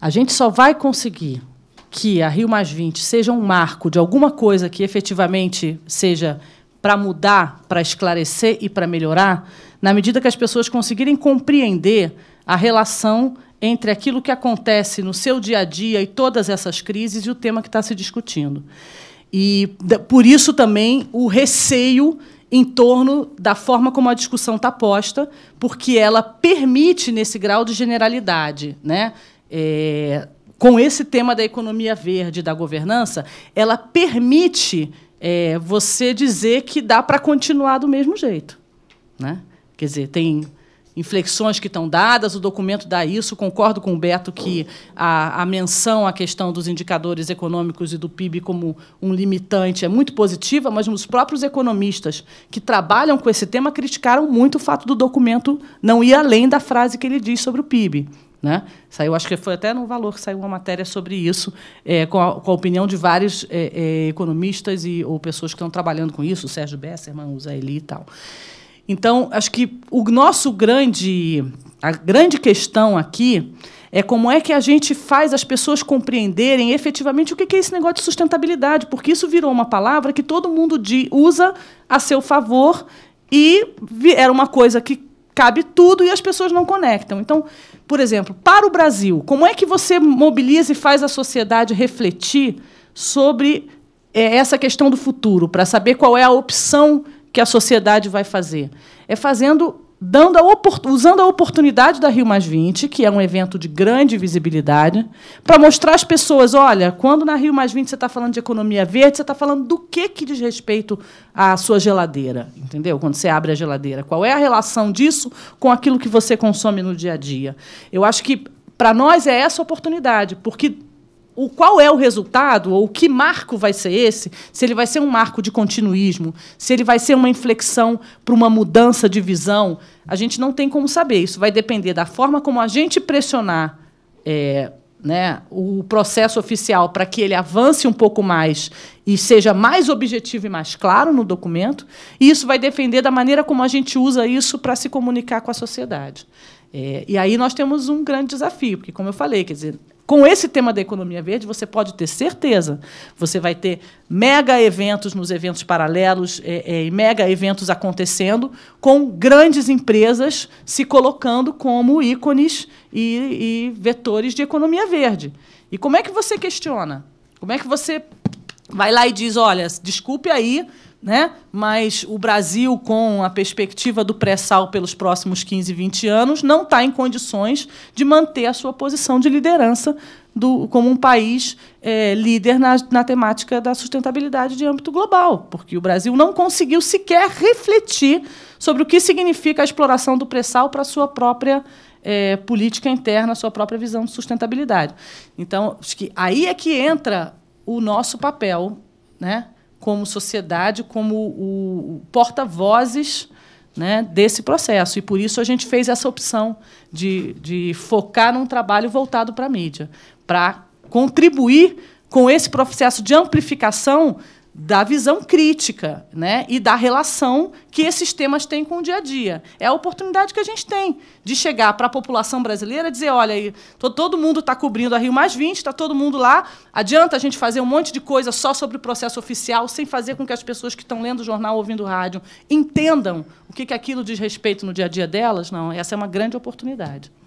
A gente só vai conseguir que a Rio seja um marco de alguma coisa que efetivamente seja para mudar, para esclarecer e para melhorar, na medida que as pessoas conseguirem compreender a relação entre aquilo que acontece no seu dia a dia e todas essas crises e o tema que está se discutindo. E por isso também o receio em torno da forma como a discussão está posta, porque ela permite nesse grau de generalidade, né? é, com esse tema da economia verde, da governança, ela permite é, você dizer que dá para continuar do mesmo jeito. Né? Quer dizer, tem inflexões que estão dadas, o documento dá isso. Concordo com o Beto que a, a, menção à questão dos indicadores econômicos e do PIB como um limitante é muito positiva, mas os próprios economistas que trabalham com esse tema criticaram muito o fato do documento não ir além da frase que ele diz sobre o PIB. Né? Saiu, acho que foi até no Valor que saiu uma matéria sobre isso, é, com, a, com, a, opinião de vários é, é, economistas e, ou pessoas que estão trabalhando com isso, o Sérgio Besserman, o Eli e tal. Então, acho que o nosso grande, a grande questão aqui é como é que a gente faz as pessoas compreenderem efetivamente o que é esse negócio de sustentabilidade, porque isso virou uma palavra que todo mundo usa a seu favor e era uma coisa que cabe tudo e as pessoas não conectam. Então, por exemplo, para o Brasil, como é que você mobiliza e faz a sociedade refletir sobre é, essa questão do futuro, para saber qual é a opção que a sociedade vai fazer? É fazendo dando a usando a oportunidade da Rio Mais 20, que é um evento de grande visibilidade, para mostrar às pessoas, olha, quando na Rio Mais 20 você está falando de economia verde, você está falando do que, que diz respeito à sua geladeira, entendeu? Quando você abre a geladeira. Qual é a relação disso com aquilo que você consome no dia a dia? Eu acho que, para nós, é essa oportunidade, porque o qual é o resultado, ou que marco vai ser esse, se ele vai ser um marco de continuismo, se ele vai ser uma inflexão para uma mudança de visão, a gente não tem como saber. Isso vai depender da forma como a gente pressionar é, né, o processo oficial para que ele avance um pouco mais e seja mais objetivo e mais claro no documento, e isso vai depender da maneira como a gente usa isso para se comunicar com a sociedade. É, e aí nós temos um grande desafio, porque, como eu falei, quer dizer, com esse tema da economia verde, você pode ter certeza. Você vai ter mega eventos nos eventos paralelos é, é, mega eventos acontecendo, com grandes empresas se colocando como ícones e, e vetores de economia verde. E como é que você questiona? Como é que você vai lá e diz: olha, desculpe aí, né? mas o Brasil, com a perspectiva do pré-sal pelos próximos 15, 20 anos, não está em condições de manter a sua posição de liderança do, como um país é, líder na, na temática da sustentabilidade de âmbito global, porque o Brasil não conseguiu sequer refletir sobre o que significa a exploração do pré-sal para a sua própria é, política interna, a sua própria visão de sustentabilidade. Então, acho que aí é que entra o nosso papel, né? como sociedade, como o porta-vozes né, desse processo. E por isso a gente fez essa opção de, de focar num trabalho voltado para a mídia, para contribuir com esse processo de amplificação da visão crítica né, e da relação que esses temas têm com o dia a dia. É a oportunidade que a gente tem de chegar para a população brasileira e dizer: olha, todo mundo está cobrindo a Rio Mais 20, está todo mundo lá. Adianta a gente fazer um monte de coisa só sobre o processo oficial, sem fazer com que as pessoas que estão lendo o jornal, ouvindo rádio, entendam o que, que aquilo diz respeito no dia a dia delas? Não, essa é uma grande oportunidade.